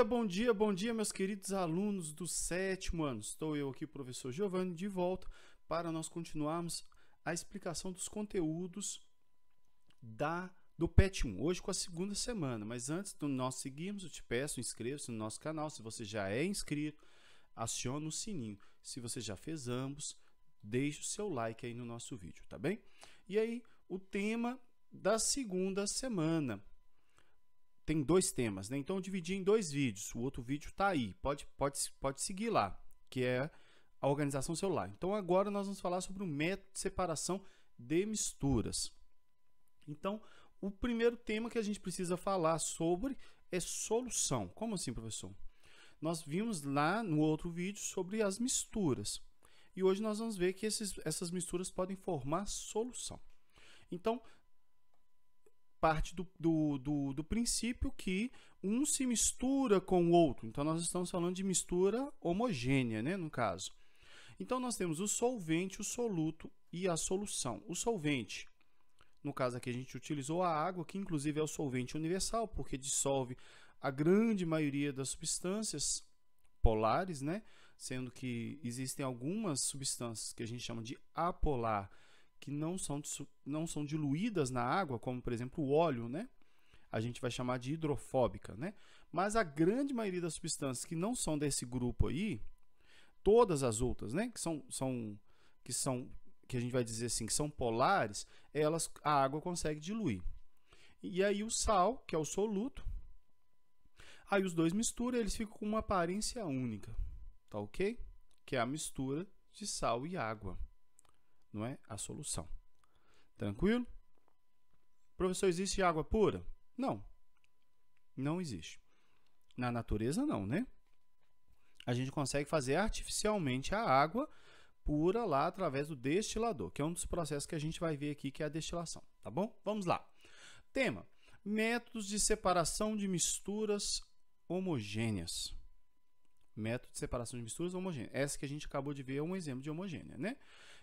dia, bom dia, bom dia, meus queridos alunos do sétimo ano. Estou eu aqui, professor Giovanni, de volta para nós continuarmos a explicação dos conteúdos da do PET 1, hoje com a segunda semana. Mas antes de nós seguirmos, eu te peço, inscreva-se no nosso canal. Se você já é inscrito, aciona o sininho. Se você já fez ambos, deixe o seu like aí no nosso vídeo, tá bem? E aí, o tema da segunda semana tem dois temas, né? Então eu dividi em dois vídeos. O outro vídeo tá aí, pode, pode, pode seguir lá, que é a organização celular. Então agora nós vamos falar sobre o método de separação de misturas. Então, o primeiro tema que a gente precisa falar sobre é solução. Como assim, professor? Nós vimos lá no outro vídeo sobre as misturas. E hoje nós vamos ver que esses, essas misturas podem formar solução. Então, parte do, do, do, do, princípio que um se mistura com o outro. Então, nós estamos falando de mistura homogênea, né, no caso. Então, nós temos o solvente, o soluto e a solução. O solvente, no caso aqui, a gente utilizou a água, que inclusive é o solvente universal, porque dissolve a grande maioria das substâncias polares, né? Sendo que existem algumas substâncias que a gente chama de apolar, que não são, não são diluídas na água, como por exemplo o óleo, né? A gente vai chamar de hidrofóbica, né? Mas a grande maioria das substâncias que não são desse grupo aí, todas as outras, né? Que são, são, que são, que a gente vai dizer assim, que são polares, elas, a água consegue diluir. E aí o sal, que é o soluto, aí os dois misturam, eles ficam com uma aparência única, tá ok? Que é a mistura de sal e água não é a solução. Tranquilo? Professor, existe água pura? Não. Não existe. Na natureza não, né? A gente consegue fazer artificialmente a água pura lá através do destilador, que é um dos processos que a gente vai ver aqui que é a destilação, tá bom? Vamos lá. Tema: métodos de separação de misturas homogêneas. Método de separação de misturas homogêneas. Essa que a gente acabou de ver é um exemplo de homogênea, né?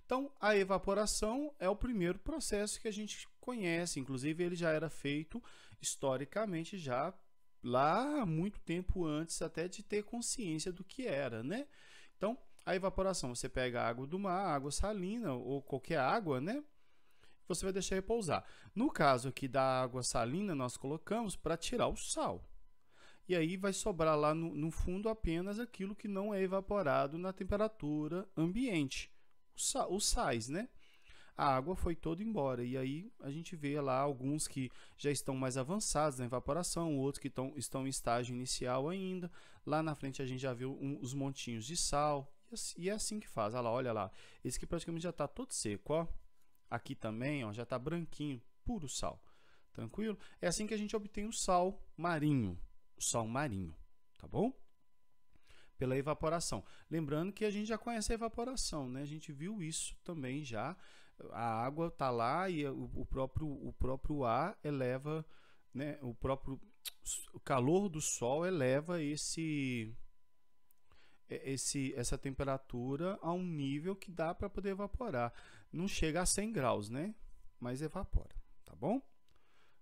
Então, a evaporação é o primeiro processo que a gente conhece, inclusive ele já era feito historicamente já lá muito tempo antes até de ter consciência do que era, né? Então, a evaporação, você pega a água do mar, água salina ou qualquer água, né? Você vai deixar repousar. No caso aqui da água salina, nós colocamos para tirar o sal. E aí vai sobrar lá no, no fundo apenas aquilo que não é evaporado na temperatura ambiente os sais, né? a água foi toda embora. E aí a gente vê lá alguns que já estão mais avançados na evaporação, outros que tão, estão em estágio inicial ainda. Lá na frente a gente já viu um, os montinhos de sal. E, assim, e é assim que faz. Olha lá, olha lá. Esse aqui praticamente já está todo seco, ó. Aqui também, ó, já está branquinho, puro sal. Tranquilo? É assim que a gente obtém o sal marinho. O sal marinho, tá bom? pela evaporação. Lembrando que a gente já conhece a evaporação, né? A gente viu isso também já. A água está lá e o, próprio, o próprio ar eleva, né? O próprio o calor do sol eleva esse esse, essa temperatura a um nível que dá para poder evaporar. Não chega a 100 graus, né? Mas evapora, tá bom?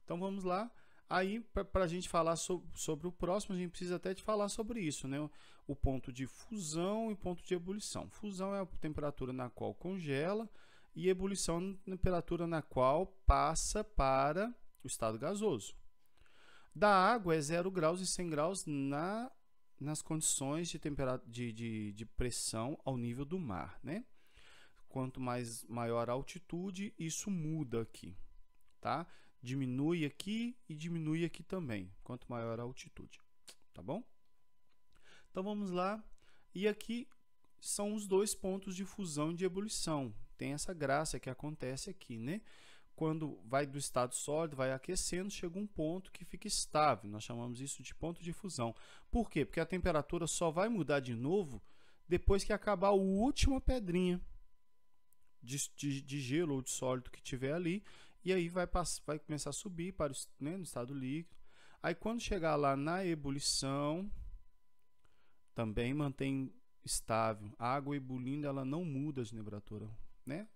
Então vamos lá. Aí, para a gente falar so, sobre o próximo, a gente precisa até te falar sobre isso, né? O, o ponto de fusão e ponto de ebulição. Fusão é a temperatura na qual congela e ebulição é a temperatura na qual passa para o estado gasoso. Da água é 0 graus e 100 graus na, nas condições de, temperatura, de, de, de pressão ao nível do mar, né? Quanto mais maior a altitude, isso muda aqui, tá? diminui aqui e diminui aqui também, quanto maior a altitude, tá bom? Então vamos lá, e aqui são os dois pontos de fusão e de ebulição, tem essa graça que acontece aqui, né? Quando vai do estado sólido, vai aquecendo, chega um ponto que fica estável, nós chamamos isso de ponto de fusão. Por quê? Porque a temperatura só vai mudar de novo depois que acabar a última pedrinha de, de, de gelo ou de sólido que tiver ali, e aí vai, passar, vai começar a subir para o, né, no estado líquido. Aí quando chegar lá na ebulição, também mantém estável. A água ebulindo ela não muda de temperatura, né?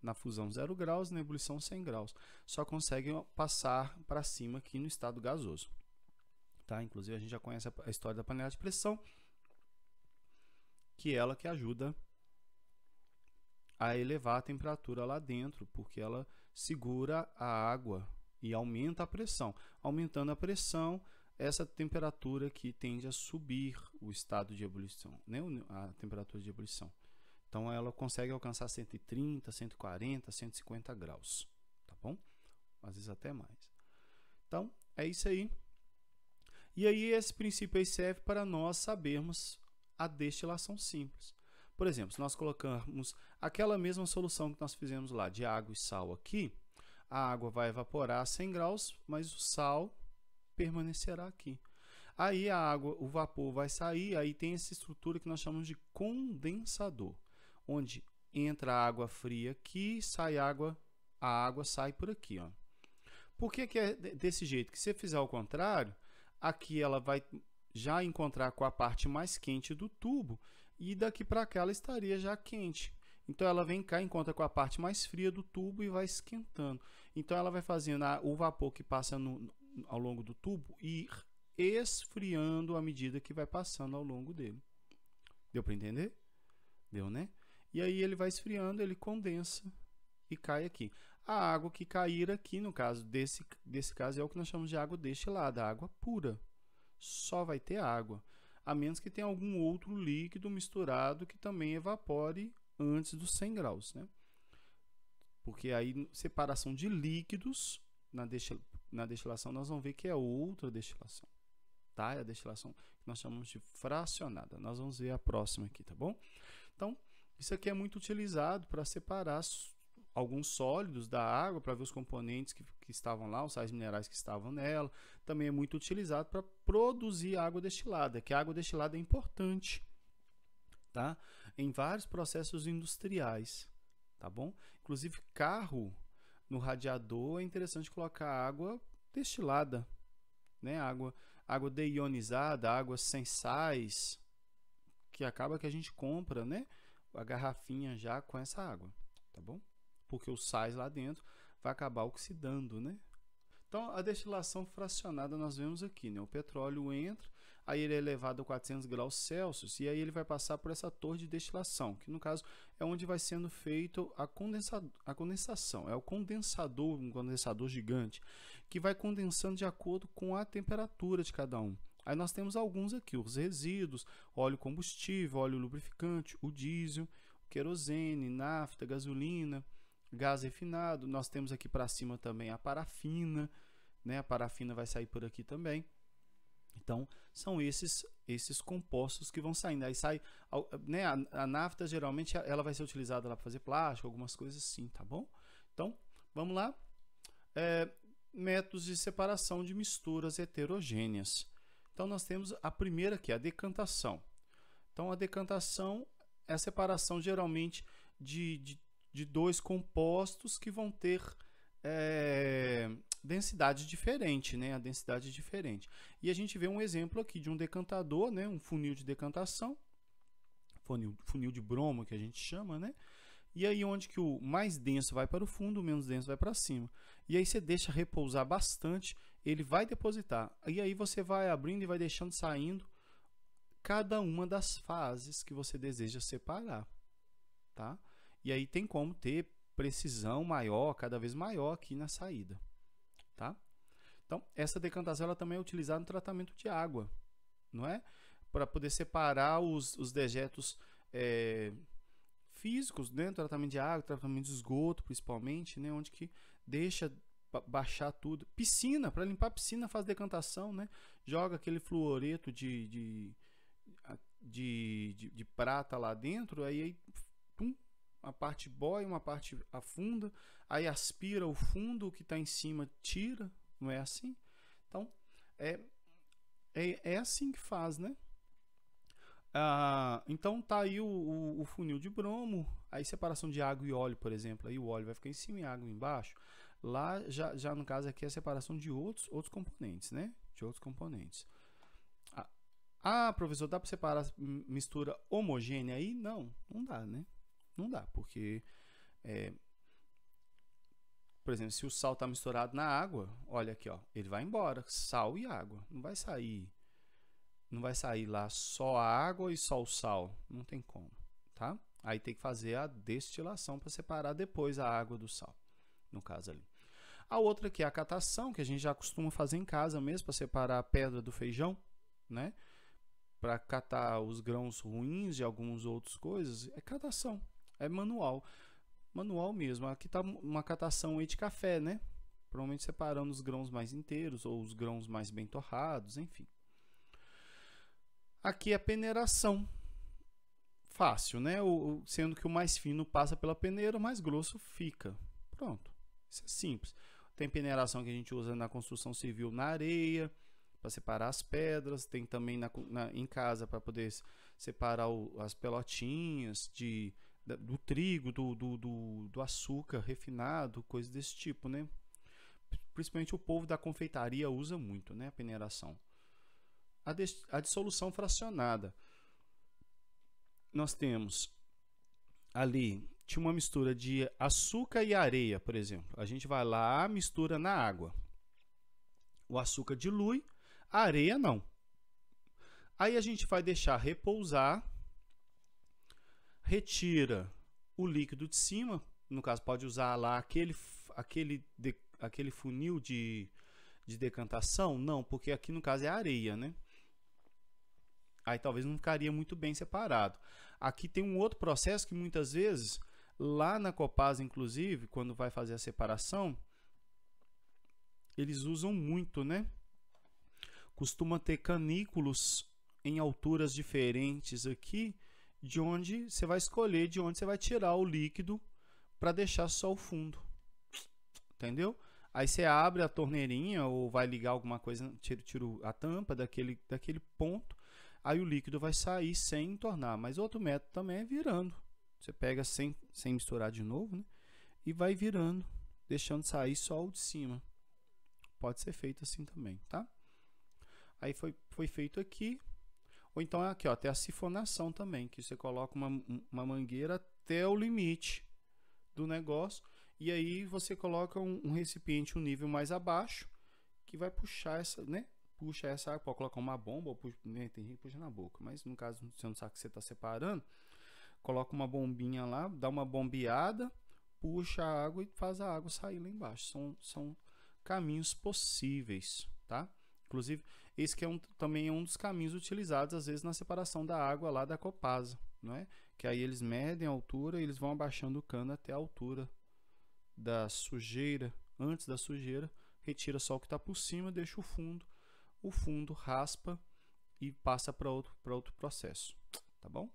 Na fusão 0 graus, na ebulição 100 graus. Só consegue passar para cima aqui no estado gasoso. Tá? Inclusive a gente já conhece a história da panela de pressão, que é ela que ajuda a elevar a temperatura lá dentro, porque ela segura a água e aumenta a pressão. Aumentando a pressão, essa temperatura que tende a subir o estado de ebulição, né? a temperatura de ebulição. Então ela consegue alcançar 130, 140, 150 graus, tá bom? Às vezes até mais. Então, é isso aí. E aí esse princípio aí serve para nós sabermos a destilação simples. Por exemplo, se nós colocarmos aquela mesma solução que nós fizemos lá de água e sal aqui, a água vai evaporar a 100 graus, mas o sal permanecerá aqui. Aí a água, o vapor vai sair, aí tem essa estrutura que nós chamamos de condensador, onde entra água fria aqui, sai água, a água sai por aqui, ó. Por que, que é desse jeito? Que se você fizer ao contrário, aqui ela vai já encontrar com a parte mais quente do tubo e daqui para cá ela estaria já quente. Então ela vem cá, encontra com a parte mais fria do tubo e vai esquentando. Então ela vai fazendo a, o vapor que passa no, ao longo do tubo ir esfriando à medida que vai passando ao longo dele. Deu para entender? Deu, né? E aí ele vai esfriando, ele condensa e cai aqui. A água que cair aqui, no caso desse, desse caso, é o que nós chamamos de água destilada, água pura. Só vai ter água a menos que tenha algum outro líquido misturado que também evapore antes dos 100 graus, né? Porque aí separação de líquidos na, destil na destilação nós vamos ver que é outra destilação, tá? É a destilação que nós chamamos de fracionada. Nós vamos ver a próxima aqui, tá bom? Então, isso aqui é muito utilizado para separar alguns sólidos da água para ver os componentes que, que, estavam lá, os sais minerais que estavam nela. Também é muito utilizado para produzir água destilada, que a água destilada é importante tá? em vários processos industriais. Tá bom? Inclusive, carro no radiador é interessante colocar água destilada, né? água, água deionizada, água sem sais, que acaba que a gente compra né? a garrafinha já com essa água. Tá bom? porque os sais lá dentro vai acabar oxidando, né? Então, a destilação fracionada nós vemos aqui, né? O petróleo entra, aí ele é elevado a 400 graus Celsius e aí ele vai passar por essa torre de destilação, que no caso é onde vai sendo feito a, condensa a condensação. É o condensador, um condensador gigante, que vai condensando de acordo com a temperatura de cada um. Aí nós temos alguns aqui, os resíduos, óleo combustível, óleo lubrificante, o diesel, querosene, nafta, gasolina, gás refinado. Nós temos aqui para cima também a parafina, né? A parafina vai sair por aqui também. Então, são esses esses compostos que vão saindo. Aí sai, né, a, a nafta geralmente ela vai ser utilizada lá para fazer plástico, algumas coisas assim, tá bom? Então, vamos lá. É, métodos de separação de misturas heterogêneas. Então, nós temos a primeira aqui, é a decantação. Então, a decantação é a separação geralmente de, de de dois compostos que vão ter é, densidade diferente, né? A densidade diferente. E a gente vê um exemplo aqui de um decantador, né? Um funil de decantação, funil, funil de bromo que a gente chama, né? E aí onde que o mais denso vai para o fundo, o menos denso vai para cima. E aí você deixa repousar bastante, ele vai depositar. E aí você vai abrindo e vai deixando saindo cada uma das fases que você deseja separar, tá? E aí tem como ter precisão maior, cada vez maior aqui na saída, tá? Então, essa decantação ela também é utilizada no tratamento de água, não é? Para poder separar os, os dejetos é, físicos, né? Tratamento de água, tratamento de esgoto, principalmente, né? Onde que deixa baixar tudo. Piscina, para limpar a piscina faz decantação, né? Joga aquele fluoreto de, de, de, de, de prata lá dentro, aí, aí pum, a parte boia, uma parte afunda, aí aspira o fundo, o que está em cima tira, não é assim? Então, é, é, é assim que faz, né? Ah, então tá aí o, o, o, funil de bromo, aí separação de água e óleo, por exemplo, aí o óleo vai ficar em cima e a água embaixo. Lá já, já no caso aqui é a separação de outros, outros componentes, né? De outros componentes. Ah, ah professor, dá para separar mistura homogênea aí? Não, não dá, né? Não dá, porque. É, por exemplo, se o sal está misturado na água, olha aqui, ó, ele vai embora, sal e água. Não vai sair, não vai sair lá só a água e só o sal, não tem como, tá? Aí tem que fazer a destilação para separar depois a água do sal, no caso ali. A outra que é a catação, que a gente já costuma fazer em casa mesmo para separar a pedra do feijão, né? Para catar os grãos ruins e algumas outras coisas, é catação. É manual. Manual mesmo. Aqui tá uma catação aí de café, né? Provavelmente separando os grãos mais inteiros ou os grãos mais bem torrados, enfim. Aqui é a peneiração. Fácil, né? O, sendo que o mais fino passa pela peneira, o mais grosso fica. Pronto. Isso é simples. Tem peneiração que a gente usa na construção civil na areia, para separar as pedras. Tem também na, na em casa para poder separar o, as pelotinhas de do trigo, do, do, do, do açúcar refinado, coisas desse tipo, né? Principalmente o povo da confeitaria usa muito, né? A peneiração. A, a dissolução fracionada. Nós temos ali tinha uma mistura de açúcar e areia, por exemplo. A gente vai lá, mistura na água. O açúcar dilui, a areia não. Aí a gente vai deixar repousar retira o líquido de cima, no caso pode usar lá aquele, aquele, de, aquele funil de, de decantação? Não, porque aqui no caso é areia, né? Aí talvez não ficaria muito bem separado. Aqui tem um outro processo que muitas vezes, lá na Copasa inclusive, quando vai fazer a separação, eles usam muito, né? Costuma ter canículos em alturas diferentes aqui, de onde você vai escolher, de onde você vai tirar o líquido para deixar só o fundo. Entendeu? Aí você abre a torneirinha ou vai ligar alguma coisa, tira, tira a tampa daquele, daquele ponto, aí o líquido vai sair sem entornar. Mas outro método também é virando. Você pega sem, sem misturar de novo, né? E vai virando, deixando sair só o de cima. Pode ser feito assim também, tá? Aí foi, foi feito aqui. Ou então é aqui, ó, tem a sifonação também, que você coloca uma, uma mangueira até o limite do negócio e aí você coloca um, um recipiente um nível mais abaixo que vai puxar essa, né? Puxa essa água, pode colocar uma bomba, ou puxa, né? tem gente que puxa na boca, mas no caso você não sabe que você está separando, coloca uma bombinha lá, dá uma bombeada, puxa a água e faz a água sair lá embaixo. São, são caminhos possíveis, tá? Inclusive, esse que é um, também é um dos caminhos utilizados, às vezes, na separação da água lá da Copasa, é? Que aí eles medem a altura e eles vão abaixando o cano até a altura da sujeira. Antes da sujeira, retira só o que está por cima, deixa o fundo. O fundo raspa e passa para outro, outro processo, tá bom?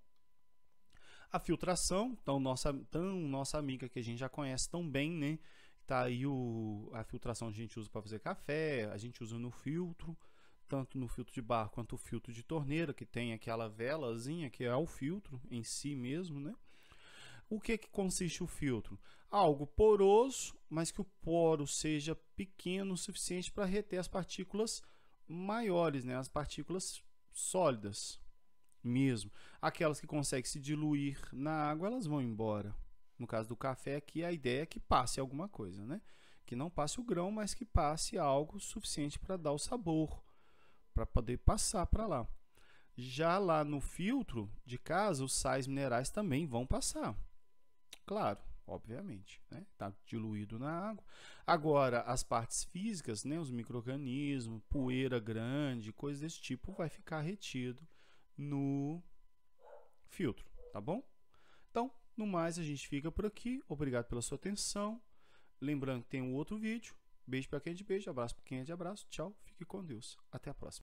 A filtração, então nossa, tão nossa amiga que a gente já conhece tão bem, né? Tá aí o, a filtração que a gente usa para fazer café, a gente usa no filtro, tanto no filtro de bar quanto o filtro de torneira, que tem aquela velazinha que é o filtro em si mesmo, né? O que, que consiste o filtro? Algo poroso, mas que o poro seja pequeno o suficiente para reter as partículas maiores, né? as partículas sólidas mesmo. Aquelas que conseguem se diluir na água, elas vão embora no caso do café aqui, a ideia é que passe alguma coisa, né? Que não passe o grão, mas que passe algo suficiente para dar o sabor, para poder passar para lá. Já lá no filtro de casa, os sais minerais também vão passar. Claro, obviamente, né? Tá diluído na água. Agora, as partes físicas, né, os microrganismos, poeira grande, coisas desse tipo vai ficar retido no filtro, tá bom? No mais, a gente fica por aqui. Obrigado pela sua atenção. Lembrando que tem um outro vídeo. Beijo para quem é de beijo, abraço para quem é de abraço. Tchau, fique com Deus. Até a próxima.